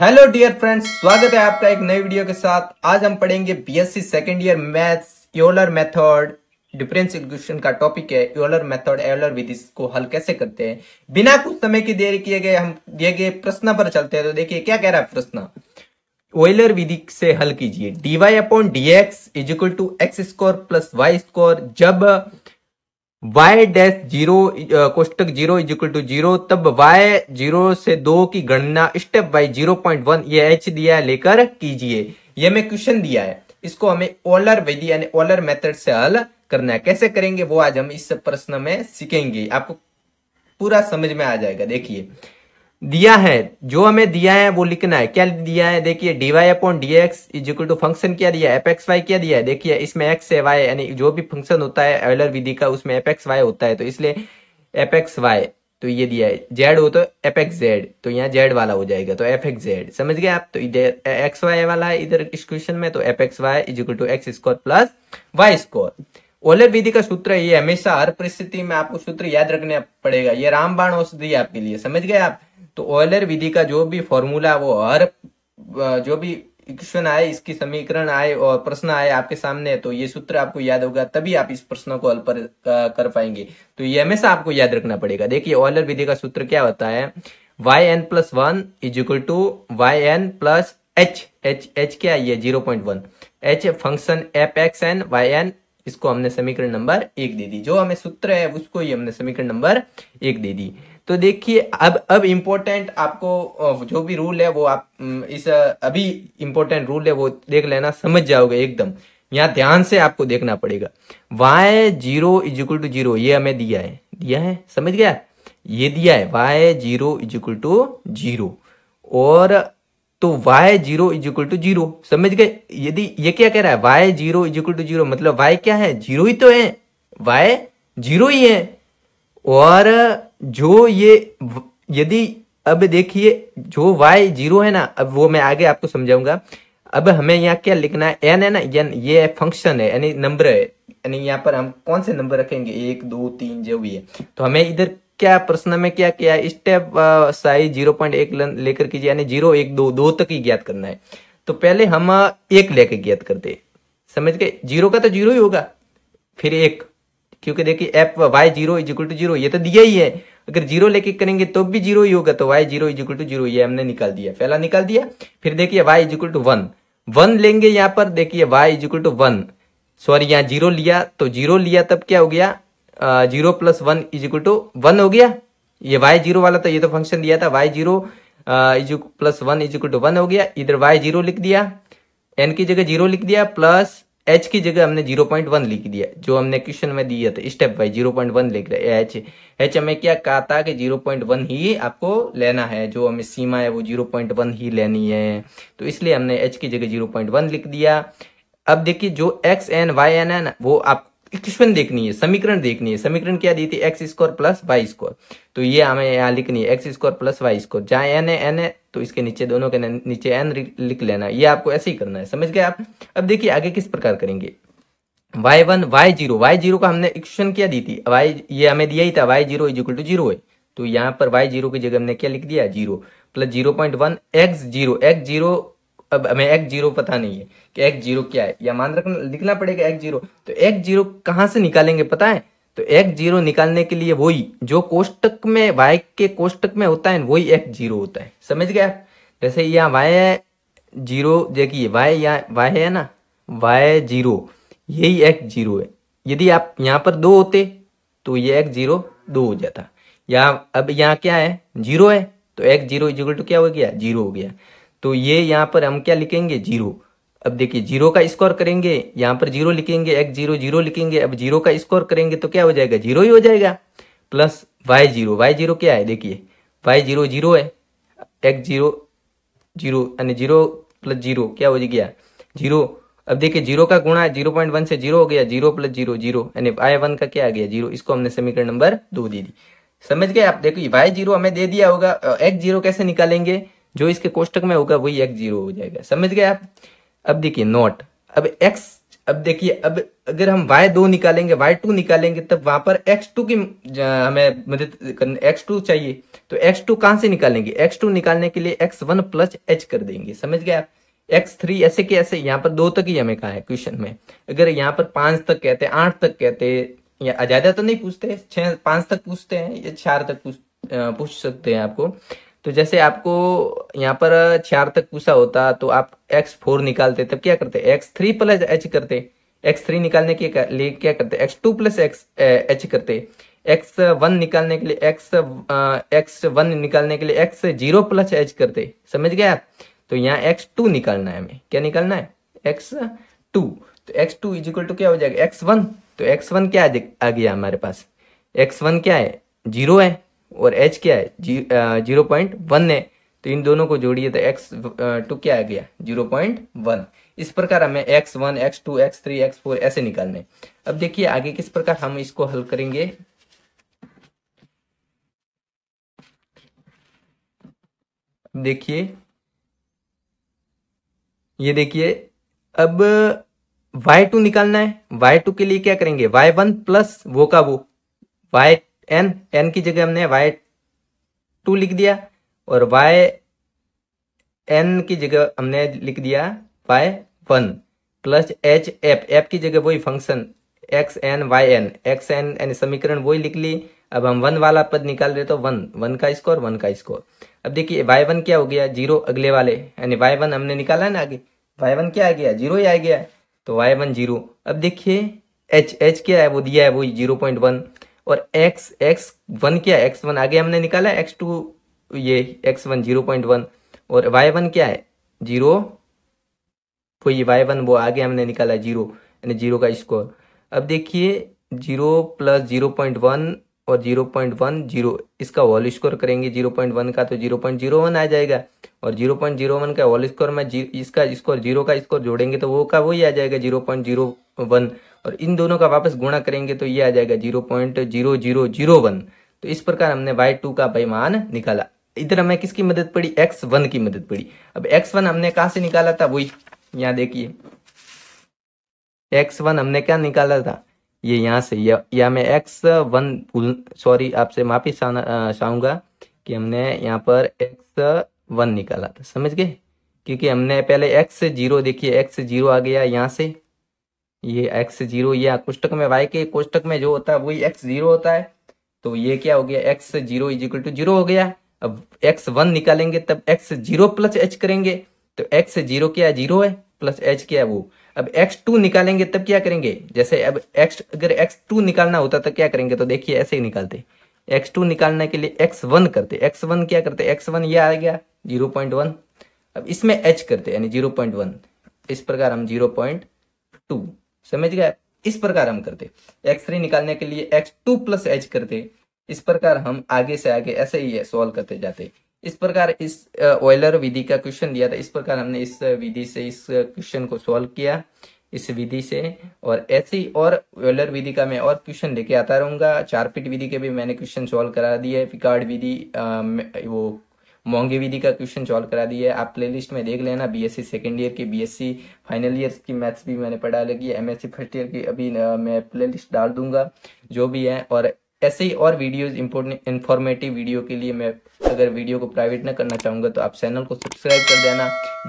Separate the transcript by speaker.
Speaker 1: hello dear friends स्वागत है आपका एक नए वीडियो के साथ आज हम पढ़ेंगे BSc second year maths Euler method difference equation का टॉपिक है योलर मेथड एलर विधि को हल कैसे करते हैं बिना कुछ समय की देरी किए गए हम दिए गए प्रश्न पर चलते हैं तो देखिए क्या कह रहा है प्रश्न ओयलर विधि से हल कीजिए D Y upon D X is equal to X square plus Y square जब y डैश जीरो uh, कोष्टक zero is equal to zero तब y जीरो से दो की गणना step by zero point one ये एच दिया है लेकर कीजिए ये हमें क्वेश्चन दिया है इसको हमें ओलर विधि यानी ओलर मेथड से हल करना है कैसे करेंगे वो आज हम इस प्रश्न में सीखेंगे आपको पूरा समझ में आ जाएगा देखिए दिया है जो हमें दिया है वो लिखना है क्या दिया है देखिए D Y upon D X is equal to function क्या दिया है एपेक्स वाई क्या दिया है देखिए इसमें एक्स है वाई यानी जो भी फंक्शन होता है एलर विधि का उसमें एपेक्स वाई होता है तो इसलिए एपेक्स वाई तो ये दिया है जेड हो तो एफ एक्स जेड तो यहाँ जेड वाला हो जाएगा तो एफ एक्स जेड समझ गए आप तो इधर एक्स वाई वाला है इधर इस क्वेश्चन में तो F X Y is equal to X square plus Y square Euler विधि का सूत्र ये हमेशा हर परिस्थिति में आपको सूत्र याद रखने पड़ेगा ये रामबाण औषधि आपके लिए समझ गए आप तो ओलर विधि का जो भी फॉर्मूला वो हर जो भी क्वेश्चन आए इसकी समीकरण आए और प्रश्न आए आपके सामने तो ये सूत्र आपको याद होगा तभी आप इस प्रश्न को हल पर कर पाएंगे तो ये हमेशा आपको याद रखना पड़ेगा देखिए ओलर विधि का सूत्र क्या होता है Y N plus one is equal to Y N plus H H H क्या ये zero point one H function F X N Y N इसको हमने समीकरण नंबर एक दे दी जो हमें सूत्र है उसको ही हमने समीकरण नंबर एक दे दी तो देखिए अब अब इम्पोर्टेंट आपको जो भी रूल है वो आप इस अभी इम्पोर्टेंट रूल है वो देख लेना समझ जाओगे एकदम यहाँ ध्यान से आपको देखना पड़ेगा Y zero is to zero ये हमें दिया है दिया है समझ गया ये दिया है Y zero is to zero और तो y zero is equal to zero समझ गए यदि ये क्या कह रहा है y zero is equal to zero मतलब y क्या है जीरो ही तो है y जीरो ही है और जो ये यदि अब देखिए जो y जीरो है ना अब वो मैं आगे आपको समझाऊंगा अब हमें यहाँ क्या लिखना है एन है ना n ये फंक्शन है यानी नंबर है यानी यहाँ पर हम कौन से नंबर रखेंगे एक दो तीन जो भी है तो हमें इधर क्या प्रश्न में क्या किया स्टेप साइज जीरो पॉइंट एक लेकर कीजिए यानी जीरो एक दो दो तक ही ज्ञात करना है तो पहले हम एक लेकर ज्ञात करते समझ गए जीरो का तो जीरो ही होगा फिर एक क्योंकि देखिए F Y zero is to zero ये तो दिया ही है अगर जीरो लेके करेंगे तो भी जीरो ही होगा तो Y zero is to zero ये हमने निकाल दिया पहला निकाल दिया फिर देखिए Y is to one one लेंगे यहां पर देखिए Y is to one sorry यहाँ जीरो लिया तो जीरो लिया तब क्या हो गया zero plus one is equal to one हो गया ये वाई जीरो वाला तो ये तो फंक्शन दिया था Y zero plus one is equal to one हो गया इधर वाई जीरो लिख दिया एन की जगह जीरो लिख दिया प्लस एच की जगह हमने जीरो पॉइंट वन लिख दिया जो हमने क्वेश्चन में दिया था step wise zero point one लिख रहे एच एच हमें क्या कहा था कि जीरो पॉइंट वन ही आपको लेना है जो हमें सीमा है वो जीरो पॉइंट वन ही लेनी है तो इसलिए हमने एच की जगह जीरो पॉइंट वन लिख दिया अब देखिए जो एक्स एन वाई एन है ना वो आप इक्वेशन देखनी है समीकरण देखनी है समीकरण क्या दी थी X square plus Y square तो ये हमें यहाँ लिखनी है X square plus Y square जहां एन है एन है तो इसके नीचे दोनों के नीचे एन लिख लेना ये आपको ऐसे ही करना है समझ गए आप अब देखिए आगे किस प्रकार करेंगे Y one Y zero Y zero का हमने इक्वेशन क्या दी थी वाई ये हमें दिया ही था Y zero is equal to zero है तो यहाँ पर वाई जीरो की जगह हमने क्या लिख दिया zero plus zero point one X zero X zero अब हमें एक्स जीरो पता नहीं है कि एक्स जीरो क्या है या मान रखना लिखना पड़ेगा एक्स जीरो तो एक्स जीरो कहाँ से निकालेंगे पता है तो एक्स जीरो निकालने के लिए वही जो कोष्टक में वाई के कोष्टक में होता है वही एक्स जीरो होता है समझ गया जैसे यहाँ वाई है जीरो देखिए वाई यहाँ वाई है ना वाई जीरो यही एक्स जीरो है यदि आप यहाँ पर दो होते तो ये एक्स जीरो दो हो जाता यहाँ अब यहाँ क्या है जीरो है तो एक्स जीरो क्या हो गया जीरो हो गया तो ये यहाँ पर हम क्या लिखेंगे जीरो अब देखिए जीरो का स्कोर करेंगे यहाँ पर जीरो लिखेंगे एक्स जीरो जीरो लिखेंगे अब जीरो का स्कोर करेंगे तो क्या हो जाएगा जीरो ही हो जाएगा plus Y zero Y zero क्या है देखिए वाई जीरो जीरो है एक्स जीरो जीरो यानी जीरो प्लस जीरो क्या हो गया जीरो अब देखिए जीरो का गुणा जीरो पॉइंट वन से जीरो हो गया जीरो प्लस जीरो जीरो यानी वाई वन का क्या आ गया जीरो इसको हमने समीकरण नंबर दो दे दी समझ गए आप देखिए वाई जीरो हमें दे दिया होगा एक्स जीरो कैसे निकालेंगे जो इसके कोष्टक में होगा वही एक्स जीरो हो जाएगा समझ गए आप अब देखिए नोट अब एक्स अब देखिए अब अगर हम वाई दो निकालेंगे वाई टू निकालेंगे तब वहां पर एक्स टू की हमें मदद एक्स टू चाहिए तो एक्स टू कहां से निकालेंगे एक्स टू निकालने के लिए एक्स वन प्लस एच कर देंगे समझ गए आप एक्स थ्री ऐसे के ऐसे यहाँ पर दो तक ही हमें कहा है क्वेश्चन में अगर यहाँ पर पांच तक कहते आठ तक कहते या ज्यादा तो नहीं पूछते छह पांच तक पूछते हैं या चार तक पूछ पूछ सकते हैं आपको तो जैसे आपको यहाँ पर चार तक पूछा होता तो आप एक्स फोर निकालते तब क्या करते एक्स थ्री प्लस एच करते एक्स थ्री निकालने के लिए क्या करते x two plus x h करते एक्स वन निकालने के लिए एक्स एक्स वन निकालने के लिए एक्स जीरो प्लस एच करते समझ गया आप तो यहाँ एक्स टू निकालना है हमें क्या निकालना है एक्स टू तो x two is equal to क्या हो जाएगा एक्स वन तो एक्स वन क्या आ गया हमारे पास एक्स वन क्या है जीरो है और एच क्या है जीरो पॉइंट वन है तो इन दोनों को जोड़िए तो एक्स टू क्या आ गया जीरो पॉइंट वन इस प्रकार हमें x one x two x three x four ऐसे निकालने अब देखिए आगे किस प्रकार हम इसको हल करेंगे देखिए ये देखिए अब y2 निकालना है y2 के लिए क्या करेंगे y1 प्लस वो का वो y2 एन एन की जगह हमने वाई टू लिख दिया और वाई एन की जगह हमने लिख दिया y one plus h f f की जगह वही function x N Y n x n यानी समीकरण वही लिख ली अब हम वन वाला पद निकाल रहे तो वन वन का स्कोर वन का स्कोर अब देखिए वाई वन क्या हो गया जीरो अगले वाले यानी वाई वन हमने निकाला है ना आगे वाई वन क्या आ गया जीरो ही आ गया तो वाई वन जीरो अब देखिए एच एच क्या है वो दिया है वो जीरो पॉइंट वन और x x वन क्या है एक्स वन आगे हमने निकाला एक्स टू ये x one zero point one और वाई वन क्या है जीरो तो ये वाई वन वो आगे हमने निकाला जीरो यानी जीरो का स्कोर अब देखिए zero plus zero point one और जीरो पॉइंट वन जीरो इसका होल स्कोर करेंगे जीरो पॉइंट वन का तो जीरो पॉइंट जीरो वन आ जाएगा और जीरो पॉइंट जीरो वन का होल स्कोर में इसका स्कोर जीरो का स्कोर जोड़ेंगे तो वो का वही आ जाएगा जीरो पॉइंट जीरो वन और इन दोनों का वापस गुणा करेंगे तो ये आ जाएगा zero point zero zero zero one तो इस प्रकार हमने y2 का परिमान निकाला इधर हमें किसकी मदद पड़ी x1 की मदद पड़ी अब x1 हमने कहा से निकाला था वही यहां देखिए x1 हमने क्या निकाला था ये यहां से या, मैं x1 वन सॉरी आपसे माफी चाहूंगा कि हमने यहाँ पर x1 निकाला था समझ गए क्योंकि हमने पहले x0 देखिए x0 आ गया यहां से ये एक्स जीरो ये कोष्टक में वाई के कोष्टक में जो होता है वही एक्स जीरो होता है तो ये क्या हो गया x zero is equal to zero हो गया अब एक्स वन निकालेंगे तब एक्स जीरो प्लस एच करेंगे तो एक्स जीरो क्या है जीरो है प्लस एच क्या है वो अब एक्स टू निकालेंगे तब क्या करेंगे जैसे अब एक्स अगर एक्स टू निकालना होता तो क्या करेंगे तो देखिए ऐसे ही निकालते एक्स टू निकालने के लिए एक्स वन करते एक्स वन क्या करते एक्स वन ये आ गया जीरो पॉइंट वन अब इसमें एच करते यानी जीरो पॉइंट वन इस प्रकार हम जीरो पॉइंट टू समझ गया इस प्रकार हम करते एक्स थ्री निकालने के लिए एक्स टू प्लस एच करते इस प्रकार हम आगे से आगे ऐसे ही सॉल्व करते जाते इस प्रकार इस ऑयलर विधि का क्वेश्चन दिया था इस प्रकार हमने इस विधि से इस क्वेश्चन को सॉल्व किया इस विधि से और ऐसी और वेलर विधि का मैं और क्वेश्चन लेके आता रहूंगा चारपीट विधि के भी मैंने क्वेश्चन सॉल्व करा दिए पिकार्ड विधि वो मोहंगी विधि का क्वेश्चन सॉल्व करा दिया है आप प्लेलिस्ट में देख लेना बीएससी सेकेंड ईयर की बीएससी फाइनल ईयर की मैथ्स भी मैंने पढ़ा लगी है एमएससी फर्स्ट ईयर की अभी मैं लिस्ट डाल दूंगा जो भी है और ऐसे ही और वीडियोज इंपोर्टेंट इन्फॉर्मेटिव वीडियो के लिए मैं अगर वीडियो को प्राइवेट ना करना चाहूंगा तो आप चैनल को सब्सक्राइब कर देना